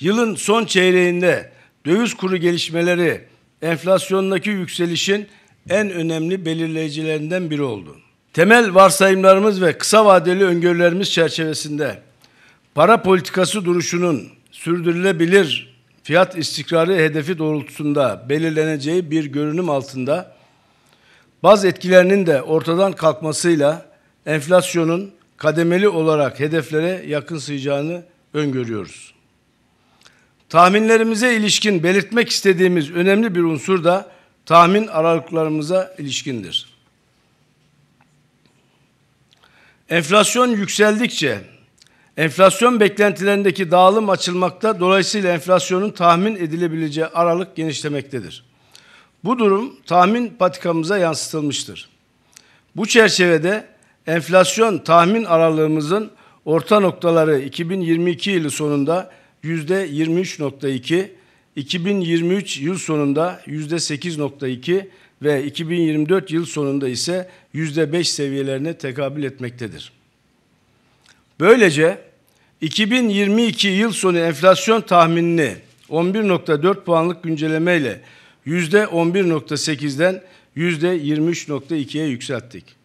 Yılın son çeyreğinde döviz kuru gelişmeleri enflasyondaki yükselişin en önemli belirleyicilerinden biri oldu. Temel varsayımlarımız ve kısa vadeli öngörülerimiz çerçevesinde para politikası duruşunun sürdürülebilir fiyat istikrarı hedefi doğrultusunda belirleneceği bir görünüm altında baz etkilerinin de ortadan kalkmasıyla enflasyonun kademeli olarak hedeflere yakın sıyacağını öngörüyoruz. Tahminlerimize ilişkin belirtmek istediğimiz önemli bir unsur da tahmin aralıklarımıza ilişkindir. Enflasyon yükseldikçe enflasyon beklentilerindeki dağılım açılmakta dolayısıyla enflasyonun tahmin edilebileceği aralık genişlemektedir. Bu durum tahmin patikamıza yansıtılmıştır. Bu çerçevede enflasyon tahmin aralığımızın orta noktaları 2022 yılı sonunda %23.2, 2023 yıl sonunda %8.2 ve 2024 yıl sonunda ise %5 seviyelerine tekabül etmektedir. Böylece 2022 yıl sonu enflasyon tahminini 11.4 puanlık günceleme ile %11.8'den %23.2'ye yükselttik.